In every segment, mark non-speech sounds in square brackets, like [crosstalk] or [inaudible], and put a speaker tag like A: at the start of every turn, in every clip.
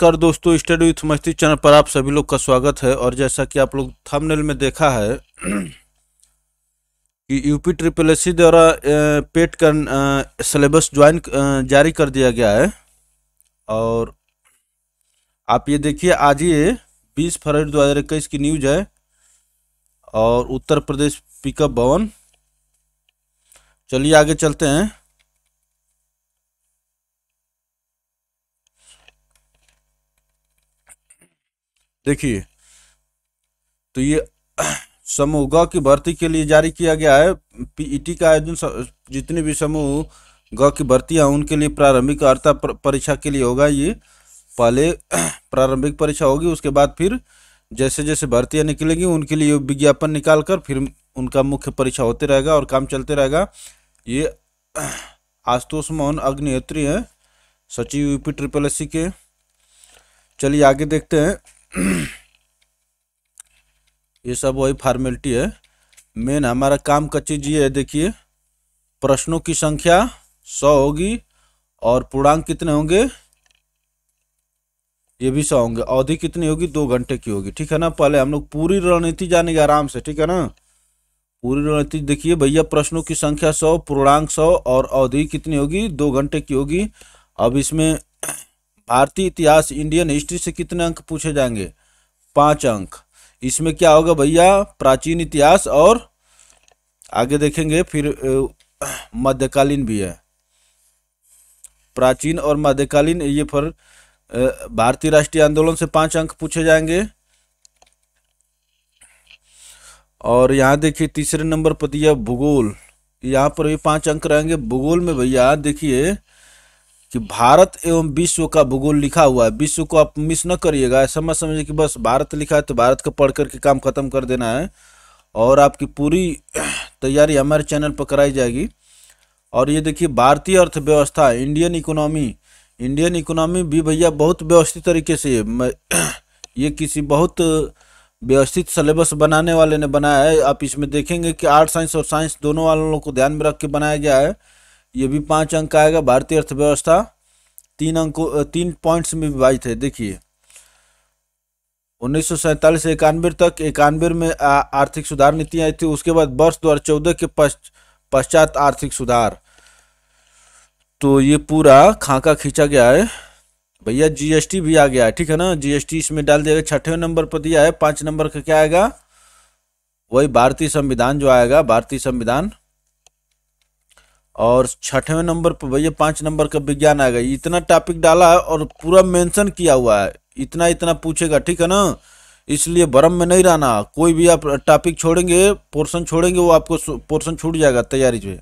A: कर दोस्तों study with मस्ती चैनल पर आप सभी लोग का स्वागत है और जैसा कि आप लोग थंबनेल में देखा है [clears throat] कि यूपी ट्रिपल एस द्वारा पेट का सिलेबस ज्वाइन जारी कर दिया गया है और आप ये देखिए आज ये 20 फरवरी 2021 की न्यूज है और उत्तर प्रदेश पिकअप भवन चलिए आगे चलते हैं देखिए तो ये [clears throat] समूह ग की भर्ती के लिए जारी किया गया है पीईटी का आयोजन जितने भी समूह ग की भर्ती है उनके लिए प्रारंभिक अर्था परीक्षा के लिए होगा ये पहले [clears throat] प्रारंभिक परीक्षा होगी उसके बाद फिर जैसे जैसे भर्तियाँ निकलेंगी उनके लिए विज्ञापन निकाल कर फिर उनका मुख्य परीक्षा होते रहेगा और काम चलते रहेगा ये [clears throat] आशुतोष मोहन अग्निहोत्री हैं सचिव यूपी ट्रिपल एस के चलिए आगे देखते हैं ये सब वही फॉर्मेलिटी है मेन हमारा काम का चीज ये है देखिए प्रश्नों की संख्या सौ होगी और पूर्णांक कितने होंगे ये भी सौ होंगे अवधि कितनी होगी दो घंटे की होगी ठीक है ना पहले हम लोग पूरी रणनीति जानेंगे आराम से ठीक है ना पूरी रणनीति देखिए भैया प्रश्नों की संख्या सौ पूर्णांक सौ और अवधि कितनी होगी दो घंटे की होगी अब इसमें भारतीय इतिहास इंडियन हिस्ट्री से कितने अंक पूछे जाएंगे पांच अंक इसमें क्या होगा भैया प्राचीन इतिहास और आगे देखेंगे फिर मध्यकालीन भी है प्राचीन और मध्यकालीन ये फिर भारतीय राष्ट्रीय आंदोलन से पांच अंक पूछे जाएंगे और यहाँ देखिए तीसरे नंबर पर दिया भूगोल यहाँ पर भी पांच अंक रहेंगे भूगोल में भैया देखिए कि भारत एवं विश्व का भूगोल लिखा हुआ है विश्व को आप मिस न करिएगा समझ समझिए कि बस भारत लिखा है तो भारत का पढ़ करके काम ख़त्म कर देना है और आपकी पूरी [clears throat] तैयारी हमारे चैनल पर कराई जाएगी और ये देखिए भारतीय अर्थव्यवस्था इंडियन इकोनॉमी इंडियन इकोनॉमी भी भैया बहुत व्यवस्थित तरीके से ये [clears throat] किसी बहुत व्यवस्थित सिलेबस बनाने वाले ने बनाया है आप इसमें देखेंगे कि आर्ट साइंस और साइंस दोनों वालों को ध्यान में रख के बनाया गया है ये भी पाँच अंक आएगा भारतीय अर्थव्यवस्था तीन अंकों तीन पॉइंट्स में विभाजित है देखिए उन्नीस से इक्यानवे तक इक्यानवे में आर्थिक सुधार नीति आई थी उसके बाद वर्ष दो चौदह के पश्चात आर्थिक सुधार तो ये पूरा खाका खींचा गया है भैया जीएसटी भी आ गया है ठीक है ना जीएसटी इसमें डाल दिया गया छठवें नंबर पर दिया है पांच नंबर का क्या आएगा वही भारतीय संविधान जो आएगा भारतीय संविधान और छठवें नंबर पर भैया पाँच नंबर का विज्ञान आ गया इतना टॉपिक डाला है और पूरा मेंशन किया हुआ है इतना इतना पूछेगा ठीक है ना इसलिए भरम में नहीं रहना कोई भी आप टॉपिक छोड़ेंगे पोर्शन छोड़ेंगे वो आपको पोर्शन छूट जाएगा तैयारी जो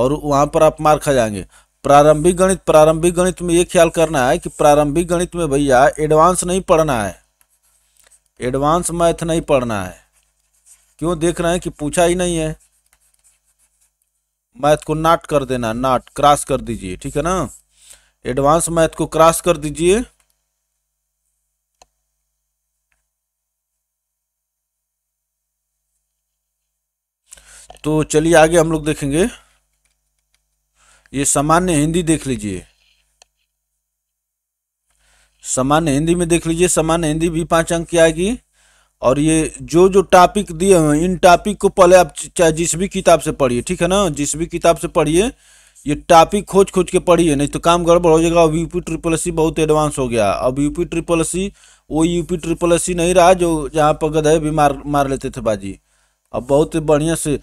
A: और वहाँ पर आप मार खा जाएंगे प्रारंभिक गणित प्रारंभिक गणित में ये ख्याल करना है कि प्रारंभिक गणित में भैया एडवांस नहीं पढ़ना है एडवांस मैथ नहीं पढ़ना है क्यों देख रहे हैं कि पूछा ही नहीं है मैथ को नाट कर देना नाट क्रॉस कर दीजिए ठीक है ना एडवांस मैथ को क्रॉस कर दीजिए तो चलिए आगे हम लोग देखेंगे ये सामान्य हिंदी देख लीजिए सामान्य हिंदी में देख लीजिए सामान्य हिंदी भी पांच अंक की आएगी और ये जो जो टॉपिक दिए हैं इन टॉपिक को पहले आप चाहे जिस भी किताब से पढ़िए ठीक है ना जिस भी किताब से पढ़िए ये टॉपिक खोज खोज के पढ़िए नहीं तो काम गड़बड़ हो जाएगा अब यूपी ट्रिपल सी बहुत एडवांस हो गया अब यूपी ट्रिपल एस वो यूपी ट्रिपल एस नहीं रहा जो जहाँ पर गधे भी मार मार लेते थे बाजी अब बहुत बढ़िया से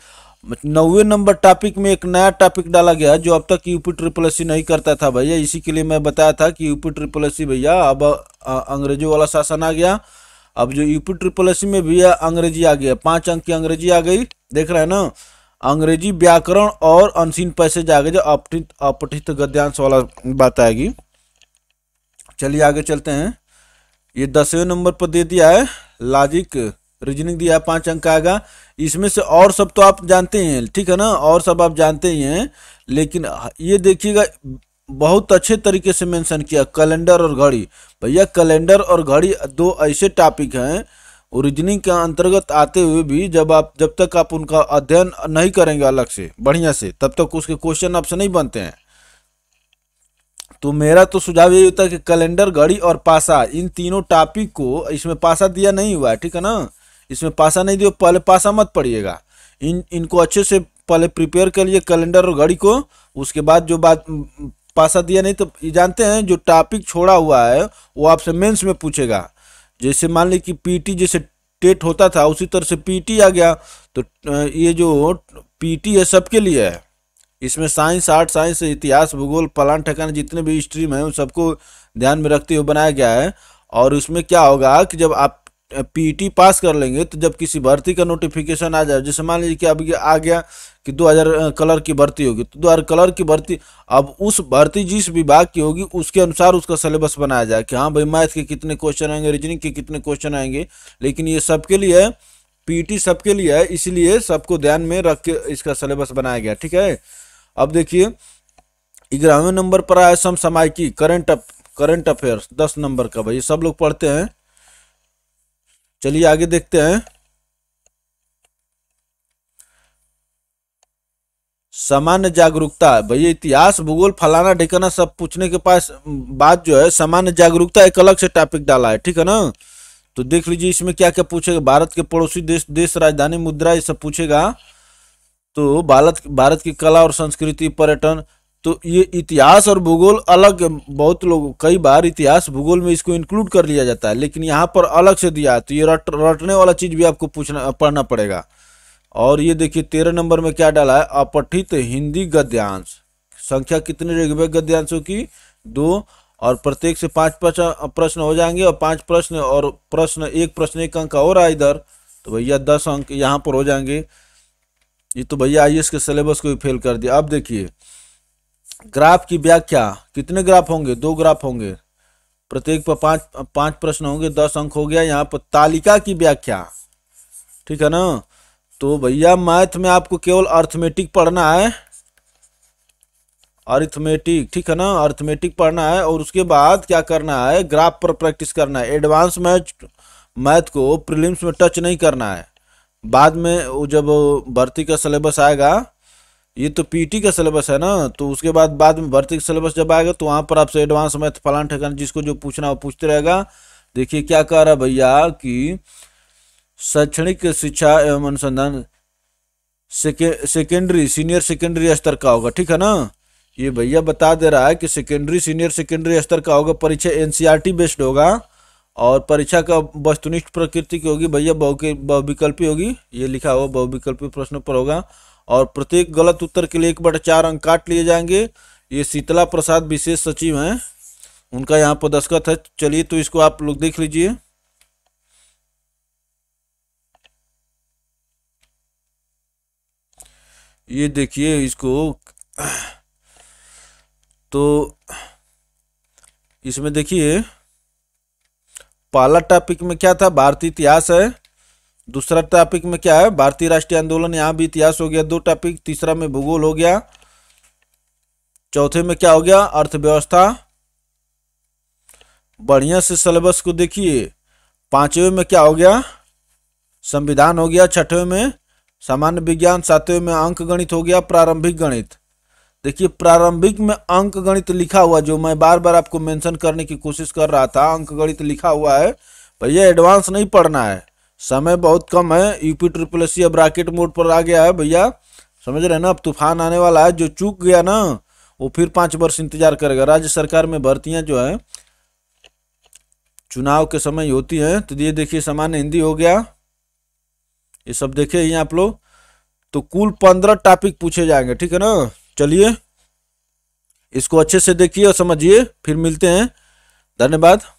A: नौवे नंबर टॉपिक में एक नया टॉपिक डाला गया जो अब तक यूपी ट्रिपल सी नहीं करता था भैया इसी के लिए मैं बताया था कि यूपी ट्रिपल एस भैया अब अंग्रेजों वाला शासन आ गया अब जो यूपी ट्रिपल एस में भी अंग्रेजी आ गया पांच अंक की अंग्रेजी आ गई देख रहे हैं ना अंग्रेजी व्याकरण और अनसीन पैसेज आ गए जो अपठित अपठित गद्यांश वाला बात आएगी चलिए आगे चलते हैं ये दसवें नंबर पर दे दिया है लॉजिक रीजनिंग दिया है पांच अंक आएगा इसमें से और सब तो आप जानते ही हैं ठीक है ना और सब आप जानते ही हैं लेकिन ये देखिएगा बहुत अच्छे तरीके से मेंशन किया कैलेंडर और घड़ी भैया कैलेंडर और घड़ी दो ऐसे टॉपिक हैं ओरिजिनिंग के अंतर्गत आते हुए भी जब आप जब तक आप उनका अध्ययन नहीं करेंगे अलग से बढ़िया से तब तक उसके क्वेश्चन आपसे नहीं बनते हैं तो मेरा तो सुझाव यही होता है कि कैलेंडर घड़ी और पासा इन तीनों टॉपिक को इसमें पासा दिया नहीं हुआ है ठीक है ना इसमें पासा नहीं दिया पहले पासा मत पढ़िएगा इन इनको अच्छे से पहले प्रिपेयर कर लिए कैलेंडर और घड़ी को उसके बाद जो बात पासा दिया नहीं तो ये जानते हैं जो टॉपिक छोड़ा हुआ है वो आपसे मेंस में पूछेगा जैसे मान ली कि पीटी जैसे टेट होता था उसी तरह से पीटी आ गया तो ये जो पीटी है सबके लिए है इसमें साइंस आर्ट साइंस इतिहास भूगोल पलान ठकान जितने भी स्ट्रीम हैं उन सबको ध्यान में रखते हुए बनाया गया है और उसमें क्या होगा कि जब आप पीटी पास कर लेंगे तो जब किसी भर्ती का नोटिफिकेशन आ जाए जैसे मान लीजिए कि अब आ गया कि 2000 कलर की भर्ती होगी तो हजार कलर की भर्ती अब उस भर्ती जिस विभाग की होगी उसके अनुसार उसका सिलेबस बनाया जाए कि हाँ भाई मैथ के कितने क्वेश्चन आएंगे रीजनिंग के कितने क्वेश्चन आएंगे लेकिन ये सबके लिए है पीटी सबके लिए है इसलिए सबको ध्यान में रख के इसका सिलेबस बनाया गया ठीक है अब देखिए ग्यारहवें नंबर पर आया की करंट अप करंट अफेयर्स दस नंबर का भाई सब लोग पढ़ते हैं चलिए आगे देखते हैं सामान्य जागरूकता भैया इतिहास भूगोल फलाना ढिकाना सब पूछने के पास बात जो है सामान्य जागरूकता एक अलग से टॉपिक डाला है ठीक है ना तो देख लीजिए इसमें क्या क्या पूछेगा भारत के पड़ोसी देश देश राजधानी मुद्रा ये सब पूछेगा तो भारत भारत की कला और संस्कृति पर्यटन तो ये इतिहास और भूगोल अलग बहुत लोग कई बार इतिहास भूगोल में इसको इंक्लूड कर लिया जाता है लेकिन यहाँ पर अलग से दिया तो ये रट रटने वाला चीज़ भी आपको पूछना पढ़ना पड़ेगा और ये देखिए तेरह नंबर में क्या डाला है अपठित हिंदी गद्यांश संख्या कितने रहेगी गद्यांशों की दो और प्रत्येक से पांच प्रश्न हो जाएंगे और पांच प्रश्न और प्रश्न एक प्रश्न एक अंक और रहा इधर तो भैया दस अंक यहाँ पर हो जाएंगे ये तो भैया आई के सिलेबस को भी फेल कर दिया अब देखिए ग्राफ की व्याख्या कितने ग्राफ होंगे दो ग्राफ होंगे प्रत्येक पर पांच पांच प्रश्न होंगे दस अंक हो गया यहाँ पर तालिका की व्याख्या ठीक है ना तो भैया मैथ में आपको केवल अर्थमेटिक पढ़ना है अर्थमेटिक ठीक है ना अर्थमेटिक पढ़ना है और उसके बाद क्या करना है ग्राफ पर प्रैक्टिस करना है एडवांस मैथ मैथ को प्रीलिम्स में टच नहीं करना है बाद में वो जब भर्ती का सिलेबस आएगा ये तो पीटी का सिलेबस है ना तो उसके बाद बाद में भर्ती का सिलेबस जब आएगा तो वहाँ पर आपसे एडवांस मैथ फलान ठेकान जिसको जो पूछना हो पूछते रहेगा देखिए क्या कह रहा है भैया कि शैक्षणिक शिक्षा एवं अनुसंधान सेकेंडरी सीनियर सेकेंडरी स्तर का होगा ठीक है ना ये भैया बता दे रहा है कि सेकेंडरी सीनियर सेकेंडरी स्तर का होगा परीक्षा एनसीईआरटी बेस्ड e होगा और परीक्षा का वस्तुनिष्ठ प्रकृति की होगी भैया बहुविकल्पी होगी ये लिखा हुआ बहुविकल्पी प्रश्न पर होगा और प्रत्येक गलत उत्तर के लिए एक बट चार अंक काट लिए जाएंगे ये शीतला प्रसाद विशेष सचिव हैं उनका यहाँ पर दस्खत है चलिए तो इसको आप लोग देख लीजिए ये देखिए इसको तो इसमें देखिए पहला टॉपिक में क्या था भारतीय इतिहास है दूसरा टॉपिक में क्या है भारतीय राष्ट्रीय आंदोलन यहाँ भी इतिहास हो गया दो टॉपिक तीसरा में भूगोल हो गया चौथे में क्या हो गया अर्थव्यवस्था बढ़िया से सिलेबस को देखिए पांचवें में क्या हो गया संविधान हो गया छठवें में सामान्य विज्ञान सातवें में अंक गणित हो गया प्रारंभिक गणित देखिए प्रारंभिक में अंक गणित लिखा हुआ जो मैं बार बार आपको मेंशन करने की कोशिश कर रहा था अंक गणित लिखा हुआ है भैया एडवांस नहीं पढ़ना है समय बहुत कम है यूपी ट्रिपल एस अब राकेट मोड पर आ गया है भैया समझ रहे ना अब तूफान आने वाला है जो चूक गया ना वो फिर पांच वर्ष इंतजार करेगा राज्य सरकार में भर्तियां जो है चुनाव के समय होती है तो ये देखिए सामान्य हिंदी हो गया ये सब देखे हैं आप लोग तो कुल पंद्रह टॉपिक पूछे जाएंगे ठीक है ना चलिए इसको अच्छे से देखिए और समझिए फिर मिलते हैं धन्यवाद